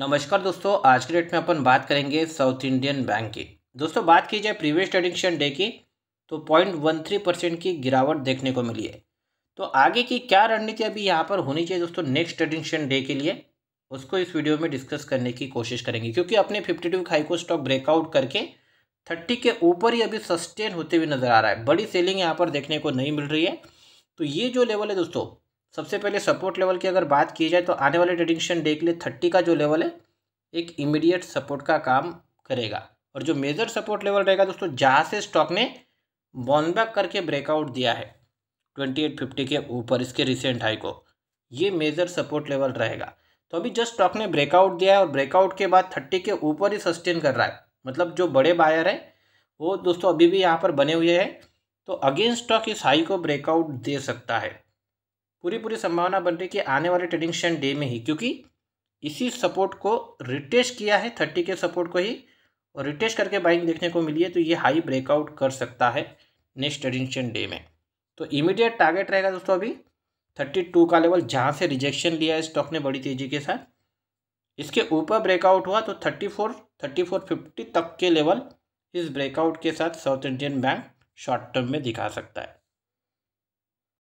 नमस्कार दोस्तों आज के डेट में अपन बात करेंगे साउथ इंडियन बैंक की दोस्तों बात की जाए प्रीवियस ट्रेडिंग डे की तो पॉइंट वन थ्री परसेंट की गिरावट देखने को मिली है तो आगे की क्या रणनीति अभी यहाँ पर होनी चाहिए दोस्तों नेक्स्ट ट्रेडिंग डे के लिए उसको इस वीडियो में डिस्कस करने की कोशिश करेंगे क्योंकि अपने फिफ्टी टू हाई को स्टॉक ब्रेकआउट करके थर्टी के ऊपर ही अभी सस्टेन होते हुए नजर आ रहा है बड़ी सेलिंग यहाँ पर देखने को नहीं मिल रही है तो ये जो लेवल है दोस्तों सबसे पहले सपोर्ट लेवल की अगर बात की जाए तो आने वाले ट्रेडिंगशन डे के लिए थर्टी का जो लेवल है एक इमीडिएट सपोर्ट का काम करेगा और जो मेजर सपोर्ट लेवल रहेगा दोस्तों जहाँ से स्टॉक ने बॉन्बैक करके ब्रेकआउट दिया है ट्वेंटी एट फिफ्टी के ऊपर इसके रिसेंट हाई को ये मेजर सपोर्ट लेवल रहेगा तो अभी जस्ट स्टॉक ने ब्रेकआउट दिया है और ब्रेकआउट के बाद थर्टी के ऊपर ही सस्टेन कर रहा है मतलब जो बड़े बायर है वो दोस्तों अभी भी यहाँ पर बने हुए हैं तो अगेन स्टॉक इस हाई को ब्रेकआउट दे सकता है पूरी पूरी संभावना बन रही है कि आने वाले ट्रेडिंग सेशन डे में ही क्योंकि इसी सपोर्ट को रिटेस्ट किया है थर्टी के सपोर्ट को ही और रिटेस्ट करके बाइंग देखने को मिली है तो ये हाई ब्रेकआउट कर सकता है नेक्स्ट ट्रेडिंग सेशन डे में तो इमीडिएट टारगेट रहेगा दोस्तों अभी थर्टी टू का लेवल जहाँ से रिजेक्शन लिया है स्टॉक ने बड़ी तेज़ी के साथ इसके ऊपर ब्रेकआउट हुआ तो thirty four thirty four fifty तक के लेवल इस ब्रेकआउट के साथ South Indian Bank short term में दिखा सकता है